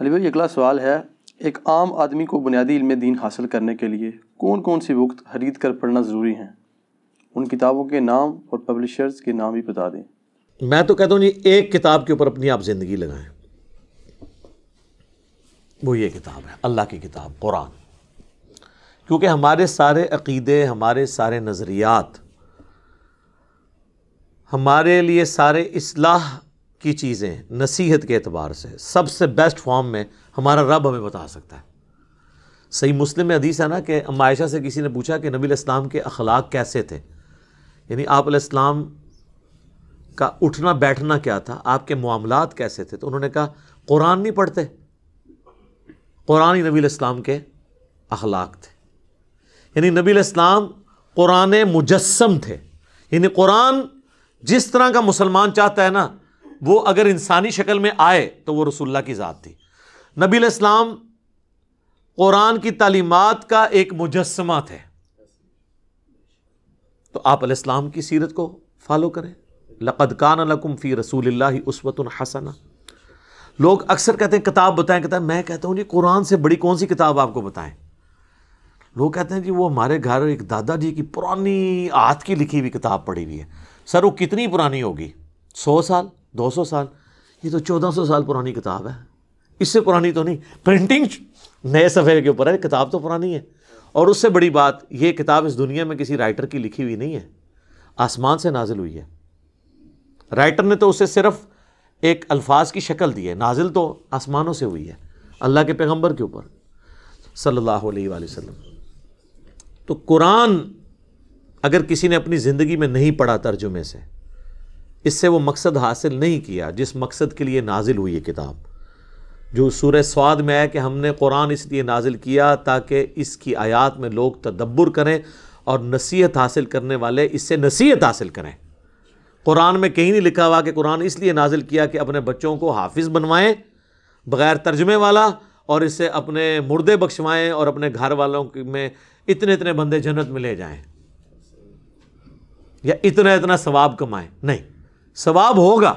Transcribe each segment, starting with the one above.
अलीबे भाई अगला सवाल है एक आम आदमी को बुनियादी इल्म दीन हासिल करने के लिए कौन कौन सी वक्त खरीद कर पढ़ना ज़रूरी हैं उन किताबों के नाम और पब्लिशर्स के नाम भी बता दें मैं तो कहता हूँ जी एक किताब के ऊपर अपनी आप ज़िंदगी लगाएं वो ये किताब है अल्लाह की किताब कुरान क्योंकि हमारे सारे अकीदे हमारे सारे नज़रियात हमारे लिए सारे इसलाह की चीज़ें नसीहत के अतबार से सबसे बेस्ट फॉर्म में हमारा रब हमें बता सकता है सही मुस्लिम में हदीस है ना कि अमायशा से किसी ने पूछा कि नबी इस्लाम के अखलाक कैसे थे यानी आप इस्लाम का उठना बैठना क्या था आपके मामलत कैसे थे तो उन्होंने कहा कुरान नहीं पढ़ते कुरान ही नबी इस्लाम के अखलाक थे यानी नबी इस्लाम कुरान मुजस्म थे यानी कुरान जिस तरह का मुसलमान चाहता है ना वो अगर इंसानी शक्ल में आए तो वो रसुल्ला की ज़ात थी नबी इस्लाम कुरान की तालीमत का एक मुजस्मा थे तो आप अलैहिस्सलाम की सीरत को फॉलो करें लक़द कान फ़ी रसूल उसवत हसना लोग अक्सर कहते हैं किताब बताएं कहता है मैं कहता हूँ जी कुरान से बड़ी कौन सी किताब आपको बताएं लोग कहते हैं जी वो हमारे घर एक दादाजी की पुरानी आत की लिखी हुई किताब पढ़ी हुई है सर वो कितनी पुरानी होगी सौ साल दो सौ साल ये तो चौदह सौ साल पुरानी किताब है इससे पुरानी तो नहीं प्रिंटिंग नए सफ़े के ऊपर है किताब तो पुरानी है और उससे बड़ी बात ये किताब इस दुनिया में किसी राइटर की लिखी हुई नहीं है आसमान से नाजिल हुई है राइटर ने तो उसे सिर्फ एक अल्फाज की शक्ल दी है नाजिल तो आसमानों से हुई है अल्लाह के पैगम्बर के ऊपर सल्लल्लाहु अलैहि वसल्लम तो कुरान अगर किसी ने अपनी ज़िंदगी में नहीं पढ़ा तर्जुमे से इससे वो मकसद हासिल नहीं किया जिस मकसद के लिए नाजिल हुई ये किताब जो सूर स्वाद में आया कि हमने कुरान इसलिए नाजिल किया ताकि इसकी आयात में लोग तदब्बर करें और नसीहत हासिल करने वाले इससे नसीहत हासिल करें कुरान में कहीं नहीं लिखा हुआ कि कुरान इसलिए नाजिल किया कि अपने बच्चों को हाफिज़ बनवाएं बग़ैर तर्जमे वाला और इससे अपने मुर्दे बख्शवाएं और अपने घर वालों में इतने इतने बंदे जन्नत में ले जाएँ या इतना इतना सवाब कमाएँ नहीं सवाब होगा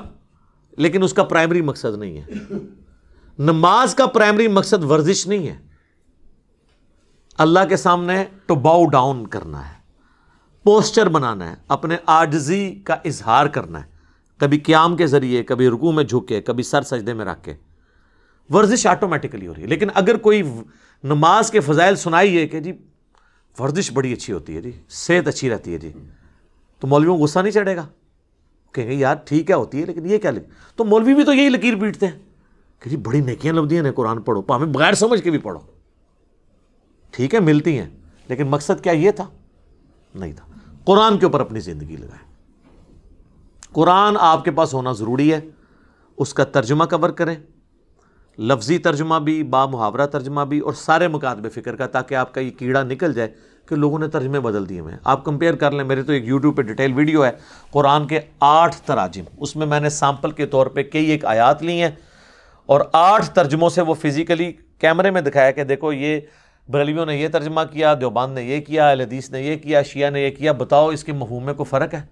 लेकिन उसका प्राइमरी मकसद नहीं है नमाज का प्राइमरी मकसद वर्जिश नहीं है अल्लाह के सामने तो बाउ डाउन करना है पोस्चर बनाना है अपने आजजी का इजहार करना है कभी क्याम के ज़रिए कभी रुकू में झुके कभी सर सजदे में रख के वर्जिश ऑटोमेटिकली हो रही है लेकिन अगर कोई नमाज के फ़जाइल सुनाइए कि जी वर्जिश बड़ी अच्छी होती है जी सेहत अच्छी रहती है जी तो मौलवियों गुस्सा नहीं चढ़ेगा कहेंगे यार ठीक है होती है लेकिन ये क्या लिख तो मौलवी भी तो यही लकीर पीटते हैं कि जी बड़ी नकियाँ लगदियाँ दी ने कुरान पढ़ो भावें बगैर समझ के भी पढ़ो ठीक है मिलती हैं लेकिन मकसद क्या ये था नहीं था कुरान के ऊपर अपनी ज़िंदगी लगाएं कुरान आपके पास होना ज़रूरी है उसका तर्जमा कवर करें लफ्ज़ी तर्जमा भी बा मुहावरा तर्जमा भी और सारे मुकादबे फ़िक्र का ताकि आपका ये कीड़ा निकल जाए कि लोगों ने तर्जमे बदल दिए हुए आप कंपेयर कर लें मेरे तो एक यूट्यूब पे डिटेल वीडियो है कुरान के आठ तराजिम उसमें मैंने सैम्पल के तौर पे कई एक आयात ली हैं और आठ तर्जमों से वो फिज़िकली कैमरे में दिखाया कि देखो ये बरेलियों ने यह तर्जमा किया देवबान ने यह किया अलदीस ने यह किया शिया ने यह किया बताओ इसके महूमे को फ़र्क है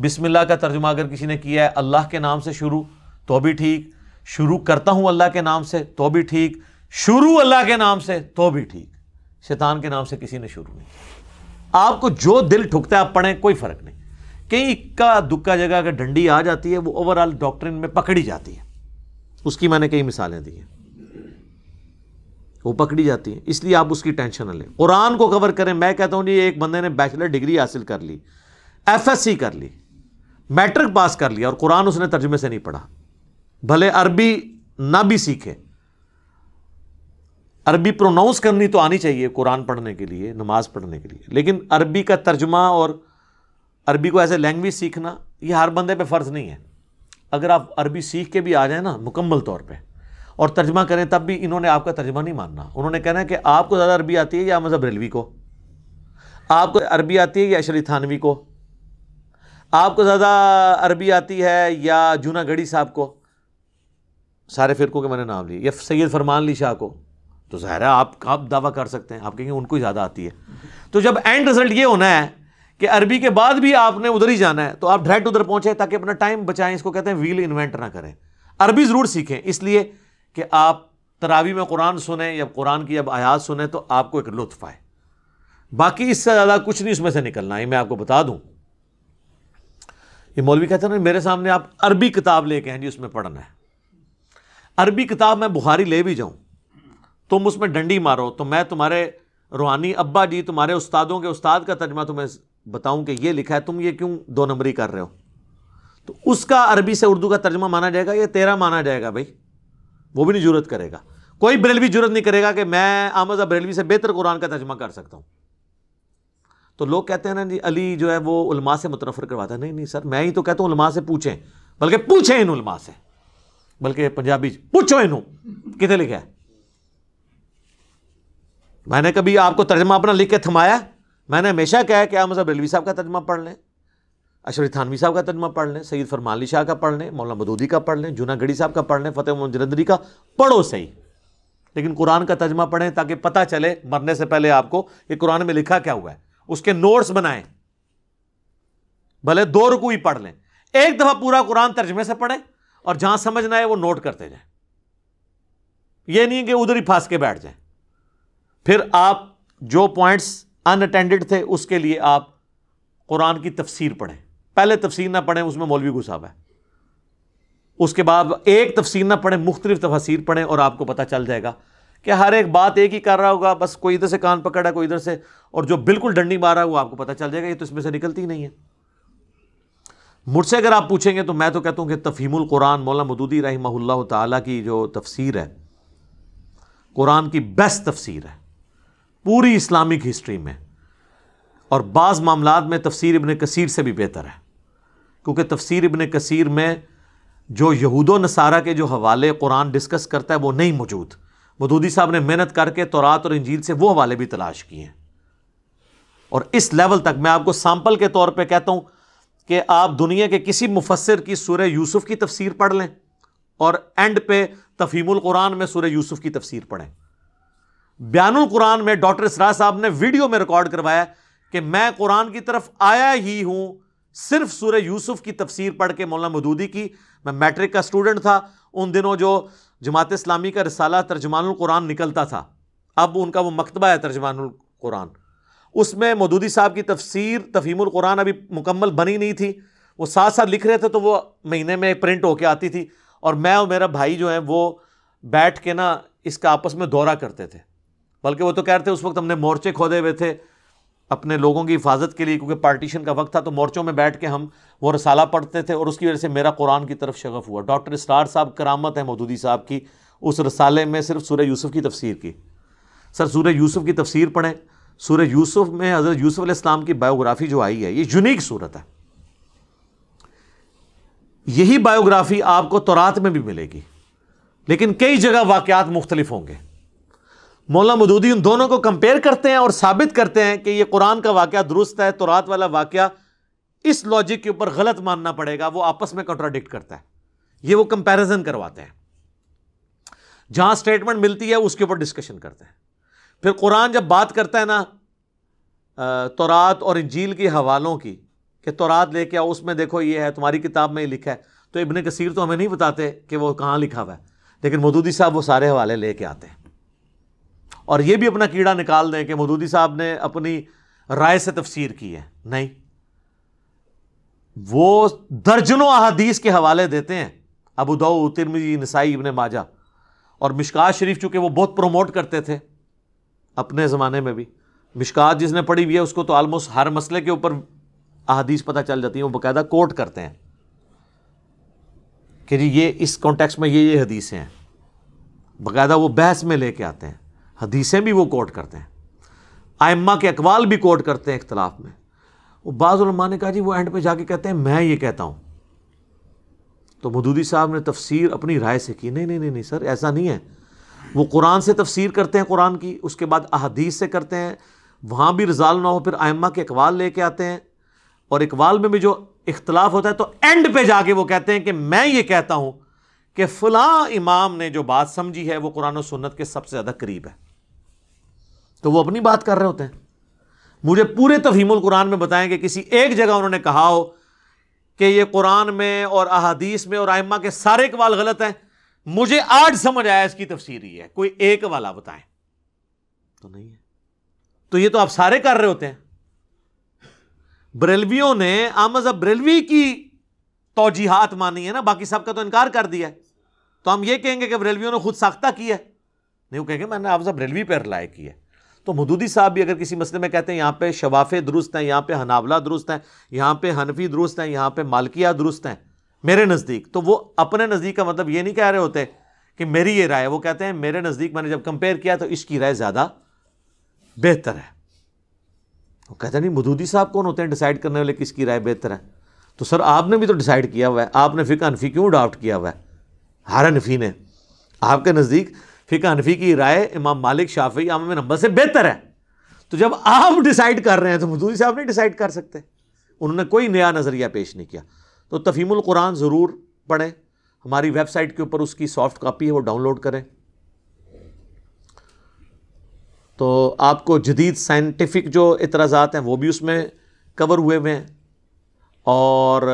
बिसमिल्ला का तर्जुमा अगर किसी ने किया है अल्लाह के नाम से शुरू तो भी ठीक शुरू करता हूँ अल्लाह के नाम से तो भी ठीक शुरू अल्लाह के नाम से तो भी ठीक शैतान के नाम से किसी ने शुरू नहीं आपको जो दिल ठुकता है आप पढ़ें कोई फ़र्क नहीं कहीं इक्का दुक्का जगह अगर डंडी आ जाती है वो ओवरऑल डॉक्ट्रिन में पकड़ी जाती है उसकी मैंने कई मिसालें दी हैं वो पकड़ी जाती है इसलिए आप उसकी टेंशन न लें कुरान को कवर करें मैं कहता हूँ जी एक बंदे ने बैचलर डिग्री हासिल कर ली एफएससी कर ली मैट्रिक पास कर लिया और कुरान उसने तर्जमे से नहीं पढ़ा भले अरबी ना भी सीखे अरबी प्रोनाउंस करनी तो आनी चाहिए कुरान पढ़ने के लिए नमाज पढ़ने के लिए लेकिन अरबी का तर्जमा और अरबी को ऐसे लैंग्वेज सीखना ये हर बंदे पे फ़र्ज़ नहीं है अगर आप अरबी सीख के भी आ जाए ना मुकम्मल तौर पे और तर्जमा करें तब भी इन्होंने आपका तर्जमा नहीं मानना उन्होंने कहना है कि आपको ज़्यादा अरबी आती है या मज़हब रेलवी को आपको अरबी आती है या अशरी थानवी को आपको ज़्यादा अरबी आती है या जूनागढ़ी साहब को सारे फ़िरकों के मैंने नाम लिए या सैद फरमान ली शाह को तो ज़ाहिर है आप कब दावा कर सकते हैं आप कहेंगे उनको ही ज़्यादा आती है तो जब एंड रिजल्ट ये होना है कि अरबी के बाद भी आपने उधर ही जाना है तो आप डायरेक्ट उधर पहुंचे ताकि अपना टाइम बचाएं इसको कहते हैं व्हील इन्वेंट ना करें अरबी ज़रूर सीखें इसलिए कि आप तरावी में कुरान सुने या कुरान की जब आयात सुने तो आपको एक लुत्फ आए बाकी इससे ज़्यादा कुछ नहीं उसमें से निकलना है मैं आपको बता दूँ ये मौलवी कहते हैं मेरे सामने आप अरबी किताब लेके हैं जी उसमें पढ़ना है अरबी किताब मैं बुखारी ले भी जाऊँ तुम उसमें डंडी मारो तो मैं तुम्हारे रूहानी अब्बा जी तुम्हारे उस्तादों के उस्ताद का तर्जमा तुम्हें बताऊं कि ये लिखा है तुम ये क्यों दो नंबरी कर रहे हो तो उसका अरबी से उर्दू का तर्जमा माना जाएगा यह तेरा माना जाएगा भाई वो भी नहीं जरूरत करेगा कोई बरेलवी जरूरत नहीं करेगा कि मैं आमजा बरेलवी से बेहतर कुरान का तर्जमा कर सकता हूँ तो लोग कहते हैं ना जी अली जो है वो उलमा से मुतनफर करवाता है नहीं नहीं सर मैं ही तो कहता हूँ उलमा से पूछें बल्कि पूछें इन उलमा से बल्कि पंजाबी पूछो इनू कितने लिखा है मैंने कभी आपको तर्जमा अपना लिख के थमाया मैंने हमेशा कहा कि आप मज़हब रेलवी साहब का तर्जमा पढ़ लें अशरफ थानवी साहब का तर्जमा पढ़ लें सईद फरमाली शाह का पढ़ लें मौलाना मदूदी का पढ़ लें जूना गढ़ी साहब का पढ़ लें फ़तेह मोहम्मद जरंदरी का पढ़ो सही लेकिन कुरान का तर्जमा पढ़ें ताकि पता चले मरने से पहले आपको कि कुरान में लिखा क्या हुआ है उसके नोट्स बनाएं भले दो रुकू ही पढ़ लें एक दफ़ा पूरा कुरान तर्जमे से पढ़ें और जहां समझ ना आए वो नोट करते जाएं ये नहीं कि उधर ही फांस के बैठ जाएं फिर आप जो पॉइंट्स अनअटेंडेड थे उसके लिए आप कुरान की तफसीर पढ़ें पहले तफसीर ना पढ़ें उसमें मौलवी गुसाब है उसके बाद एक तफसीर ना पढ़ें मुख्तलिफ तफसीर पढ़ें और आपको पता चल जाएगा कि हर एक बात एक ही कर रहा होगा बस कोई इधर से कान पकड़ा है कोई इधर से और जो बिल्कुल डंडी मारा है वो आपको पता चल जाएगा ये तो इसमें से निकलती ही नहीं है मुझसे अगर आप पूछेंगे तो मैं तो कहता हूँ कि तफहीमुल कुरान मौला मदूदी रही ताला जो तफसीर है कुरान की बेस्ट तफसीर है पूरी इस्लामिक हिस्ट्री में और बाज़ मामला में तफसीर इबन कसीर से भी बेहतर है क्योंकि तफसीर इबन कसीर में जो यहूद नसारा के जो हवाले कुरान डिस्कस करता है वो नहीं मौजूद मदूदी साहब ने मेहनत करके तौरात और इंजील से वो हवाले भी तलाश किए हैं और इस लेवल तक मैं आपको सैम्पल के तौर पर कहता हूँ कि आप दुनिया के किसी मुफसर की सूर्य यूसुफ़ की तफसीर पढ़ लें और एंड पे तफीमुल कुरान में सूर्य यूसुफ़ की तफसीर पढ़ें बयान कुरान में डॉक्टर इसरा साहब ने वीडियो में रिकॉर्ड करवाया कि मैं कुरान की तरफ आया ही हूँ सिर्फ सूर्य यूसुफ की तफसीर पढ़ के मौलाना मदूदी की मैं मैट्रिक का स्टूडेंट था उन दिनों जो जमात इस्लामी का रसाला तर्जमानुल कुरान निकलता था अब उनका वो मकतबा है तर्जमानुल कुरान उसमें मदूदी साहब की तफसीर तफीमुल कुरान अभी मुकम्मल बनी नहीं थी वो साथ साथ लिख रहे थे तो वो महीने में प्रिंट होके आती थी और मैं और मेरा भाई जो है वो बैठ के ना इसका आपस में दौरा करते थे बल्कि वो तो कह रहे थे उस वक्त हमने मोर्चे खोदे हुए थे अपने लोगों की हिफाजत के लिए क्योंकि पार्टीशन का वक्त था तो मोर्चों में बैठ के हम वो रसाला पढ़ते थे और उसकी वजह से मेरा कुरान की तरफ शगफ हुआ डॉक्टर इसरार साहब करामत है मदूदी साहब की उस रसाले में सिर्फ सूर्य यूसुफ की तफसीर की सर सूर्य यूसुफ की तफसीर पढ़ें सूर्य यूसुफ में हज़रत यूसुफ इस्लाम की बायोग्राफी जो आई है ये यूनिक सूरत है यही बायोग्राफी आपको तौरात में भी मिलेगी लेकिन कई जगह वाक़ मुख्तलिफ होंगे मौला मदूदी उन दोनों को कंपेयर करते हैं और साबित करते हैं कि ये कुरान का वाक़ दुरुस्त है तो रात वाला वाक़ इस लॉजिक के ऊपर गलत मानना पड़ेगा वो आपस में कॉन्ट्राडिक्ट करता है ये वो कंपैरिजन करवाते हैं जहां स्टेटमेंट मिलती है उसके ऊपर डिस्कशन करते हैं फिर कुरान जब बात करता है ना तोरात और इंजील के हवालों की कि तोरात लेके आओ उसमें देखो ये है तुम्हारी किताब में ये लिखा है तो इबन कसीर तो हमें नहीं बताते कि वो कहाँ लिखा हुआ है लेकिन मदूदी साहब वो सारे हवाले लेके आते हैं और ये भी अपना कीड़ा निकाल दें कि मदूदी साहब ने अपनी राय से तफसीर की है नहीं वो दर्जनों अहादीस के हवाले देते हैं अबू दाऊ तिरमिजी नसाई इबन माजा और मिशकात शरीफ चूंकि वो बहुत प्रोमोट करते थे अपने ज़माने में भी मिशकात जिसने पढ़ी हुई है उसको तो आलमोस्ट हर मसले के ऊपर अहादीस पता चल जाती है वो बाकायदा कोट करते हैं कि जी ये इस कॉन्टेक्स्ट में ये ये हदीसें हैं बाकायदा वो बहस में लेके आते हैं हदीसें भी वो कोट करते हैं आयम्मा के अकवाल भी कोट करते हैं इख्तलाफ में वो बाज़ा ने कहा जी वो एंड पे जाके कहते हैं मैं ये कहता हूँ तो मदूदी साहब ने तफसीर अपनी राय से की नहीं नहीं नहीं नहीं सर ऐसा नहीं है वो कुरान से तफसीर करते हैं कुरान की उसके बाद अहदीस से करते हैं वहाँ भी रजाल ना हो फिर आयम्मा के अकवाल ले कर आते हैं और इकबाल में भी जो इख्तलाफ होता है तो एंड पे जाके वो कहते हैं कि मैं ये कहता हूँ कि फ़लाँ इमाम ने जो बात समझी है वो कुरान और सुन्नत के सबसे ज़्यादा करीब है तो वो अपनी बात कर रहे होते हैं मुझे पूरे तफहीम कुरान में बताएं कि किसी एक जगह उन्होंने कहा हो कि ये कुरान में और अहादीस में और आयमा के सारे कवाल गलत हैं मुझे आज समझ आया इसकी तफसीर ये है कोई एक वाला बताएं तो नहीं है तो ये तो आप सारे कर रहे होते हैं बरेलवियों ने आमज ब्रेलवी की तोजीहत मानी है ना बाकी सबका तो इनकार कर दिया है तो हम ये कहेंगे कि ब्रेलवियों ने खुद साख्ता किया है नहीं वो कहेंगे मैंने आपजा ब्रेलवी पर लाए किया है तो मदूदी साहब भी अगर किसी मसले में कहते हैं यहाँ पे शवाफ़े दुरुस्त हैं यहाँ पे हनावला दुरुस्त हैं यहाँ पे हनफी दुरुस्त हैं यहाँ पे मालकिया दुरुस्त हैं मेरे नज़दीक तो वो अपने नज़दीक का मतलब ये नहीं कह रहे होते कि मेरी ये राय वो कहते हैं मेरे नज़दीक मैंने जब कंपेयर किया तो इसकी राय ज़्यादा बेहतर है वो कहते नहीं मदूदी साहब कौन होते हैं डिसाइड करने वाले किसकी राय बेहतर है तो सर आपने भी तो डिसाइड किया हुआ है आपने फ़िका हनफी क्यों डाउट किया हुआ है हार अनफी ने आपके नज़दीक फ़िका हनफी की राय इमाम मालिक शाफी आम नंबर से बेहतर है तो जब आप डिसाइड कर रहे हैं तो मजदूरी साहब नहीं डिसाइड कर सकते उन्होंने कोई नया नज़रिया पेश नहीं किया तो तफीमुल कुरान ज़रूर पढ़ें हमारी वेबसाइट के ऊपर उसकी सॉफ्ट कापी है वो डाउनलोड करें तो आपको जदीद साइंटिफिक जो इतराज़ात हैं वो भी उसमें कवर हुए हुए हैं और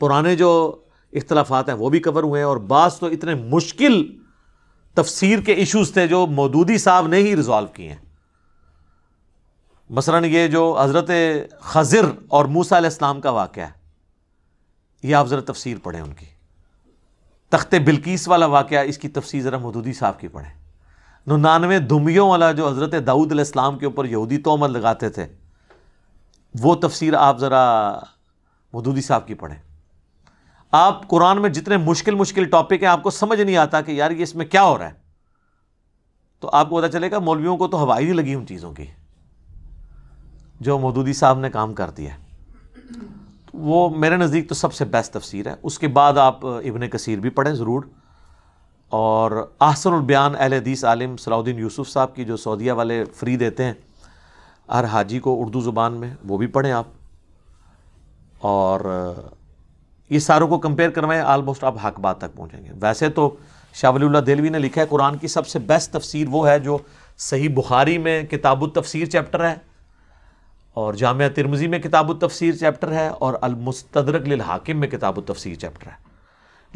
पुराने जो इख्तलाफात हैं वो भी कवर हुए हैं और बास तो इतने मुश्किल तफसीर के इशूज़ थे जो मौदूदी साहब ने ही रिजॉल्व किए हैं मसला ये जो हज़रत खजर और मूसा इस्लाम का वाक़ है ये आप ज़रा तफसीर पढ़ें उनकी तख्त बिल्किस वाला वाक़ इसकी तफसीर ज़रा मोदूदी साहब की पढ़ें नानवे धुमियों वाला जो हज़रत दाऊद इस्लाम के ऊपर यहूदी तोमर लगाते थे वो तफसीर आप ज़रा मोदूदी साहब की पढ़ें आप कुरान में जितने मुश्किल मुश्किल टॉपिक हैं आपको समझ नहीं आता कि यार ये इसमें क्या हो रहा है तो आपको पता चलेगा मौलवियों को तो हवाई नहीं लगी उन चीज़ों की जो मदूदी साहब ने काम कर दिया तो वो मेरे नज़दीक तो सबसे बेस्ट तफसीर है उसके बाद आप इबन कसीर भी पढ़ें ज़रूर और आहसनबयान अहल हदीस आलिम सलाउद्दीन यूसुफ साहब की जो सऊदिया वाले फ्री देते हैं हर हाजी को उर्दू ज़ुबान में वो भी पढ़ें आप और ये सारों को कंपेयर करवाएं आलमोस्ट आप हक बात तक पहुँचेंगे वैसे तो शाहवलील्ला दिलवी ने लिखा है कुरान की सबसे बेस्ट तफसीर वो है जो सही बुखारी में किताब तफसीर चैप्टर है और जाम तिरमजी में किताब तफसीर चैप्टर है और अलमुस्तरक हाकिम में किताब तफसीर चैप्टर है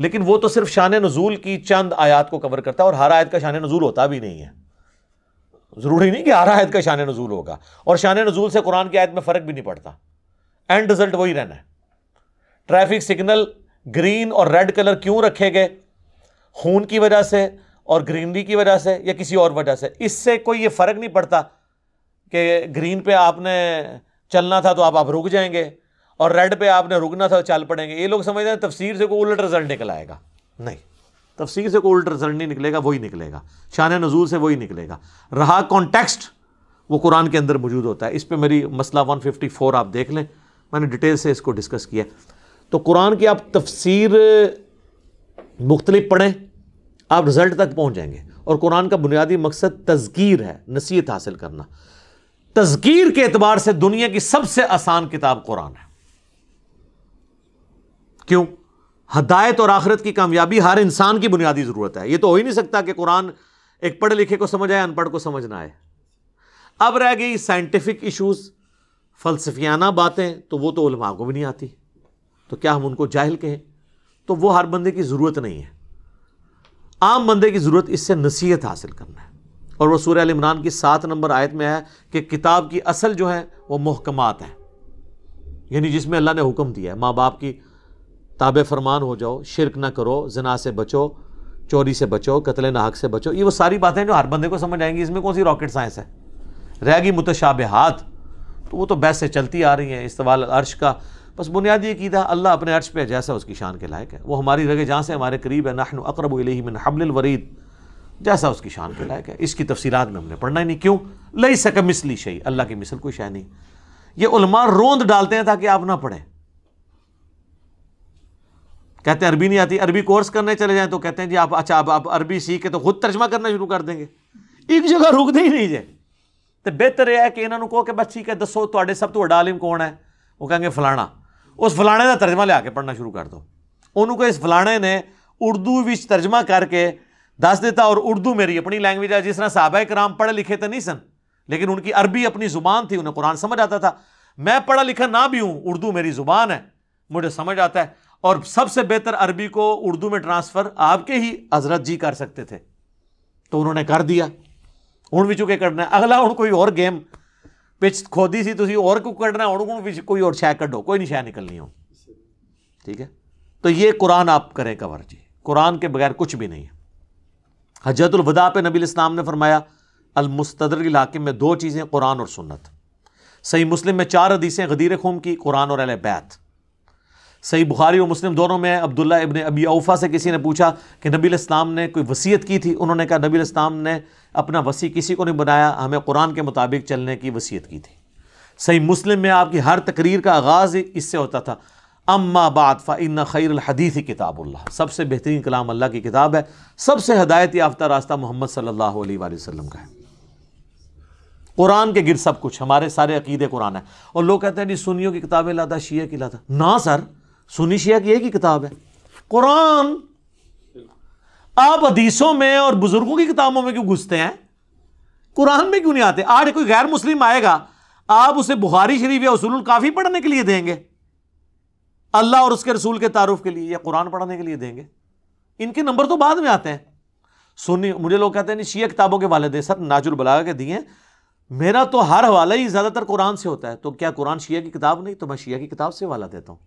लेकिन वो तो सिर्फ शान नज़ूल की चंद आयात को कवर करता है और हर आयत का शान नज़ूल होता भी नहीं है ज़रूरी नहीं कि हर आयत का शान नज़ूल होगा और शान नज़ूल से कुरान की आयत में फ़र्क भी नहीं पड़ता एंड रिज़ल्ट वही रहना है ट्रैफिक सिग्नल ग्रीन और रेड कलर क्यों रखे गए खून की वजह से और ग्रीनरी की वजह से या किसी और वजह से इससे कोई ये फ़र्क नहीं पड़ता कि ग्रीन पे आपने चलना था तो आप आप रुक जाएंगे और रेड पे आपने रुकना था तो चल पड़ेंगे ये लोग समझते हैं तफसीर से कोई उल्ट रिजल्ट निकल आएगा नहीं तफसीर से कोई उल्ट रिजल्ट नहीं निकलेगा वही निकलेगा शान नजूल से वही निकलेगा रहा कॉन्टेक्स्ट वो कुरान के अंदर मौजूद होता है इस पर मेरी मसला वन आप देख लें मैंने डिटेल से इसको डिस्कस किया तो कुरान की आप तफसीर मुख्तलिफ पढ़ें आप रिज़ल्ट तक पहुँच जाएंगे और कुरान का बुनियादी मकसद तस्गीर है नसीहत हासिल करना तस्गीर के अतबार से दुनिया की सबसे आसान किताब कुरान है क्यों हदायत और आखिरत की कामयाबी हर इंसान की बुनियादी ज़रूरत है ये तो हो ही नहीं सकता कि कुरान एक पढ़े लिखे को समझ आए अनपढ़ को समझ ना आए अब रह गई साइंटिफिक इशूज़ फलसफियाना बातें तो वो तो उलमा को भी नहीं आती तो क्या हम उनको जाहिल कहें तो वो हर बंदे की ज़रूरत नहीं है आम बंदे की ज़रूरत इससे नसीहत हासिल करना है और वह सूर्य इमरान की सात नंबर आयत में है कि किताब की असल जो है वह महकमात है यानी जिसमें अल्लाह ने हुक्म दिया है माँ बाप की ताब फरमान हो जाओ शिरक ना करो जना से बचो चोरी से बचो कतले नाहक से बचो ये वो सारी बातें जो हर बंदे को समझ आएंगी इसमें कौन सी रॉकेट साइंस है रहेगी मुतशाब हाथ तो वो तो बैस से चलती आ रही हैं इस्तेवाल अर्श का बस बुनियादी अकीदा अल्लाह अपने अर्श पे जैसा उसकी शान के लायक है वो हमारी रगे जहाँ से हमारे करीब है नाहन अकरब मिन वरीद जैसा उसकी शान के लायक है इसकी तफसीत में हमने पढ़ना ही नहीं क्यों लई सक मिसली शई अल्लाह की मिसल कोई शय नहीं ये उलमा रोंद डालते हैं ताकि आप ना पढ़ें कहते हैं अरबी नहीं आती अरबी कोर्स करने चले जाएं तो कहते हैं जी आप अच्छा आप, आप अरबी सीख के तो खुद तर्जमा करना शुरू कर देंगे एक जगह रुकते ही नहीं जे तो बेहतर यह है कि इन्होंने कहो कि बस ठीक है दसो तो सब तो वड्डा आलिम कौन है वो कहेंगे फलाना उस फलाने का तर्जमा लिया के पढ़ना शुरू कर दो उनको इस फलाने ਫਲਾਣੇ ਨੇ ਉਰਦੂ ਵਿੱਚ ਤਰਜਮਾ ਕਰਕੇ ਦੱਸ और उर्दू मेरी अपनी लैंग्वेज है जिस तरह साहबा कराम पढ़े लिखे तो नहीं सन लेकिन उनकी अरबी अपनी ज़ुबान थी उन्हें कुरान समझ आता था मैं पढ़ा लिखा ना भी हूँ उर्दू मेरी ज़ुबान है मुझे समझ आता है और सबसे बेहतर अरबी को उर्दू में ट्रांसफ़र आपके ही हजरत जी कर सकते थे तो उन्होंने कर दिया हूँ भी चुके करना अगला हूँ कोई और गेम पिच खोदी सी तुम और ਕੋ ਕੱਢਣਾ और कौन पिछ कोई और शाय कटो कोई नहीं शाय निकलनी हो ठीक है तो ये कुरान आप करें कवर जी कुरान के बगैर कुछ भी नहीं है हजरतुलवदा पे नबी इस्लाम ने फरमाया अलमुस्तदर इलाके में दो चीज़ें कुरान और सुन्नत सही मुस्लिम में चार हदीसें गदीर खूम की कुरान और अल बैत सही बुखारी और मुस्लिम दोनों में अब्दुल्ला इबन अबी अवफ़ा से किसी ने पूछा कि नबी इस्लाम ने कोई वसीयत की थी उन्होंने कहा नबी इस्लाम ने अपना वसी किसी को नहीं बनाया हमें कुरान के मुताबिक चलने की वसीयत की थी सही मुस्लिम में आपकी हर तकरीर का आगाज़ इससे होता था अम्मा बाद फ़ाइन खैर हदीसी किताबुल्ला सबसे बेहतरीन कलाम अल्लाह की किताब है सबसे हदायत याफ्ता रास्ता मोहम्मद सल्लल्लाहु अलैहि का है कुरान के गिर सब कुछ हमारे सारे अकीदे कुरान है और लोग कहते हैं जी सुनियों की किताबें लाता शीया की लाता ना सर सुनी शिया की एक ही किताब है कुरान आप हदीसों में और बुजुर्गों की किताबों में क्यों घुसते हैं कुरान में क्यों नहीं आते आज कोई गैर मुस्लिम आएगा आप उसे बुखारी शरीफ या उसूल काफ़ी पढ़ने के लिए देंगे अल्लाह और उसके रसूल के तारुफ के लिए या कुरान पढ़ने के लिए देंगे इनके नंबर तो बाद में आते हैं सुनी मुझे लोग कहते हैं नहीं शिया किताबों के वाले दे सर नाजुल बलागा के दिए मेरा तो हर हवाला ही ज़्यादातर कुरान से होता है तो क्या कुरान शिया की किताब नहीं तो मैं शिया की किताब से वाला देता हूँ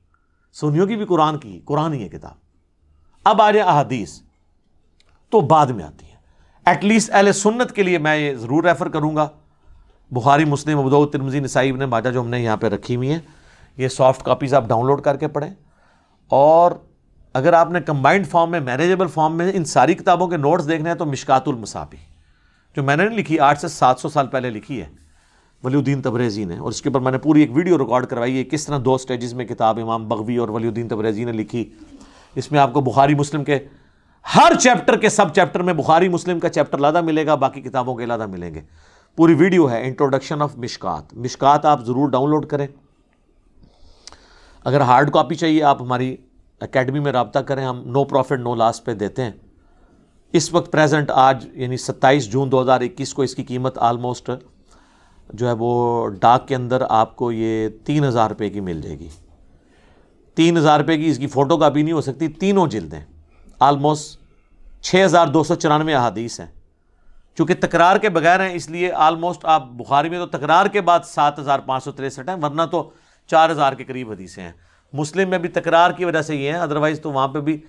सुनियोगी भी कुरान की कुरान ही है किताब अब आ जाए अहदीस तो बाद में आती है एटलीस्ट एल सुन्नत के लिए मैं ये ज़रूर रेफ़र करूँगा बुखारी मुस्लिम अबदो तिरमजी नसाइब ने माजा जो हमने यहाँ पर रखी हुई हैं ये सॉफ्ट कापीज़ आप डाउनलोड करके पढ़ें और अगर आपने कंबाइंड फॉर्म में मैनेजेबल फॉर्म में इन सारी किताबों के नोट्स देखने हैं तो मिशकातुल मसाबी जो मैंने नहीं लिखी आठ से सात सौ साल पहले लिखी है वलीद्दीन तबरेज़ी ने और उसके ऊपर मैंने पूरी एक वीडियो रिकॉर्ड करवाई है किस तरह दो स्टेजेस में किताब इमाम बगवी और वलीद्दीन तबरेज़ी ने लिखी इसमें आपको बुखारी मुस्लिम के हर चैप्टर के सब चैप्टर में बुखारी मुस्लिम का चैप्टर लादा मिलेगा बाकी किताबों के लादा मिलेंगे पूरी वीडियो है इंट्रोडक्शन ऑफ मिशकात मिशकात आप ज़रूर डाउनलोड करें अगर हार्ड कॉपी चाहिए आप हमारी अकेडमी में रबता करें हम नो प्रॉफिट नो लॉस पे देते हैं इस वक्त प्रेजेंट आज यानी सत्ताईस जून दो हज़ार इक्कीस को इसकी कीमत आलमोस्ट जो है वो डाक के अंदर आपको ये तीन हज़ार रुपये की मिल जाएगी तीन हज़ार रुपये की इसकी फ़ोटो कापी नहीं हो सकती तीनों जिल्दें आलमोस्ट छः हज़ार दो सौ चौरानवे अहादीस हैं चूँकि तकरार के बगैर हैं इसलिए आलमोस्ट आप बुखारी में तो तकरार के बाद सात हज़ार पाँच सौ तिरसठ हैं वरना तो चार हज़ार के करीब हदीसें हैं मुस्लिम में भी तकरार की वजह से ये हैं अदरवाइज़ तो वहाँ पर भी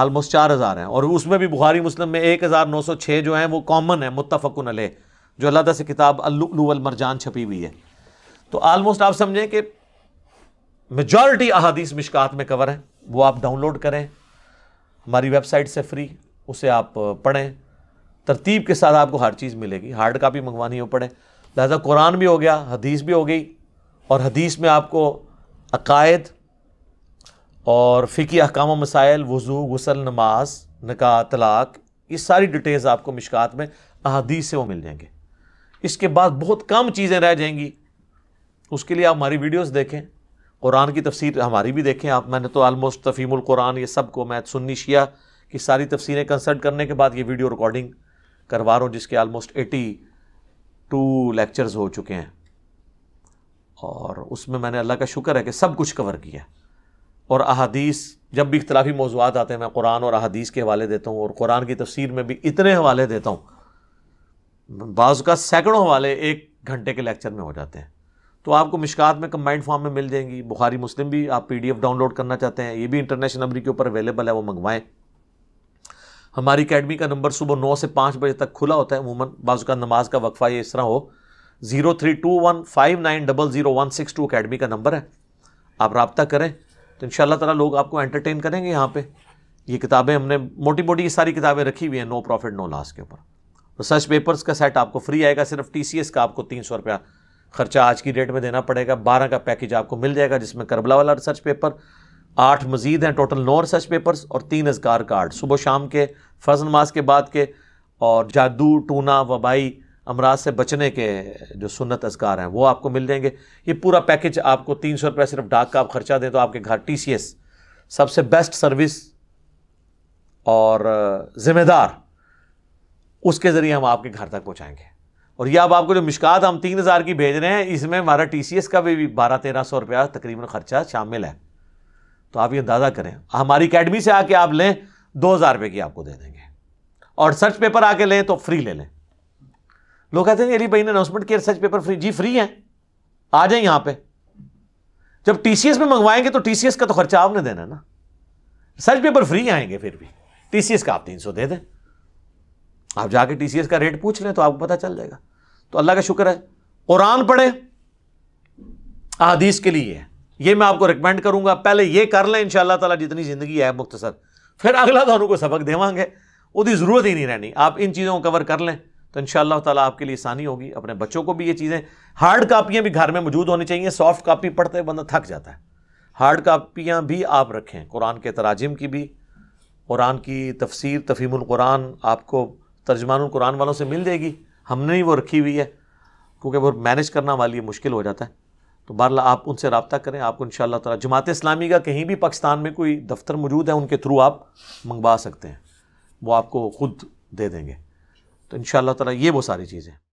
आलमोस्ट चार हज़ार हैं और उसमें भी बुखारी मुस्लिम में एक हज़ार नौ सौ छः जो हैं वो कॉमन है मुतफ़न अलह जो अल्लाह से किताब अलमरजान छपी हुई है तो आलमोस्ट आप समझें कि मेजॉरिटी अहादीस मिशकात में कवर हैं वो आप डाउनलोड करें हमारी वेबसाइट से फ्री उसे आप पढ़ें तरतीब के साथ आपको हर चीज़ मिलेगी हार्ड कापी मंगवानी हो पड़े लिहाजा कुरान भी हो गया हदीस भी हो गई और हदीस में आपको अकायद और फ़िकी अहकाम मसाइल वज़ू गसल नमाज नका तलाक ये सारी डिटेल्स आपको मिशकात में अहदीस से वो मिल जाएंगे इसके बाद बहुत कम चीज़ें रह जाएंगी उसके लिए आप हमारी वीडियोस देखें कुरान की तफसीर हमारी भी देखें आप मैंने तो आलमोस्ट तफीमुल कुरान ये सब को मैं सुन्नी शिया की सारी तफसीरें कंसल्ट करने के बाद ये वीडियो रिकॉर्डिंग करवा रहा हूँ जिसके आलमोस्ट एटी टू लेक्चर्स हो चुके हैं और उसमें मैंने अल्लाह का शुक्र है कि सब कुछ कवर किया और अहादीस जब भी इख्तलाफी मौजूद आते हैं मैं कुरान और अहादीस के हवाले देता हूँ और कुरान की तफसीर में भी इतने हवाले देता हूँ बाज़ का सैकड़ों हवाले एक घंटे के लेक्चर में हो जाते हैं तो आपको मिशकात में कम्बाइंड फॉर्म में मिल जाएंगी बुखारी मुस्लिम भी आप पीडीएफ डाउनलोड करना चाहते हैं ये भी इंटरनेशनल नंबर के ऊपर अवेलेबल है वो मंगवाएं हमारी अकेडमी का नंबर सुबह नौ से पाँच बजे तक खुला होता है अमूमन बाजू का नमाज का वक्फा ये इस तरह हो zero three two one five nine double zero one six two academy का नंबर है आप रबता करें तो इन शाला लोग आपको एंटरटेन करेंगे यहाँ पर ये किताबें हमने मोटी मोटी ये सारी किताबें रखी हुई हैं नो प्रॉफिट नो लॉस के ऊपर तो पेपर्स का सेट आपको फ्री आएगा सिर्फ टी का आपको तीन सौ रुपया खर्चा आज की डेट में देना पड़ेगा बारह का पैकेज आपको मिल जाएगा जिसमें करबला वाला रिसर्च पेपर आठ मजीद हैं टोटल नौ रिसर्च पेपर्स और तीन अजगार कार्ड सुबह शाम के फर्ज नमाज के बाद के और जादू टूना वबाई अमराज से बचने के जो सुन्नत अजगार हैं वो आपको मिल जाएंगे ये पूरा पैकेज आपको तीन सौ रुपया सिर्फ डाक का आप खर्चा दें तो आपके घर टी सी एस सबसे बेस्ट सर्विस और ज़िम्मेदार उसके ज़रिए हम आपके घर तक पहुँचाएँगे और ये अब आपको जो मिशकात हम तीन हज़ार की भेज रहे हैं इसमें हमारा टी सी एस का भी बारह तेरह सौ रुपया तकरीबन ख़र्चा शामिल है तो आप ये अंदाज़ा करें हमारी अकेडमी से आके आप लें दो हज़ार रुपये की आपको दे देंगे और सर्च पेपर आके लें तो फ्री ले लें लोग कहते हैं अली भाई ने अनाउंसमेंट किया सर्च पेपर फ्री जी फ्री है आ जाए यहाँ पर जब टीसीएस में मंगवाएंगे तो टीसीएस का तो खर्चा आपने देना ना सर्च पेपर फ्री आएंगे फिर भी टीसीएस का आप तीन सौ दे दें आप जाके टीसीएस का रेट पूछ लें तो आपको पता चल जाएगा तो अल्लाह का शुक्र है कुरान पढ़ें अदीस के लिए ये मैं आपको रिकमेंड करूंगा पहले ये कर लें इन तला जितनी ज़िंदगी है मुख्तसर फिर अगला दोनों तो को सबक देवांगे उसकी ज़रूरत ही नहीं रहनी आप इन चीज़ों को कवर कर लें तो इन तला आपके लिए आसानी होगी अपने बच्चों को भी ये चीज़ें हार्ड कापियाँ भी घर में मौजूद होनी चाहिए सॉफ्ट कापी पढ़ते हुए बंदा थक जाता है हार्ड कापियाँ भी आप रखें कुरान के तराजिम की भी कुरान की तफसीर तफीमुल कुरान आपको तर्जमान कुरान वालों से मिल जाएगी हमने ही वो रखी हुई है क्योंकि वो मैनेज करना हमारे मुश्किल हो जाता है तो बहर आप उनसे रबता करें आपको इन शाला तला जमात इस्लामी का कहीं भी पाकिस्तान में कोई दफ्तर मौजूद है उनके थ्रू आप मंगवा सकते हैं वो आपको खुद दे देंगे तो इन शाला तला ये वो सारी चीज़ें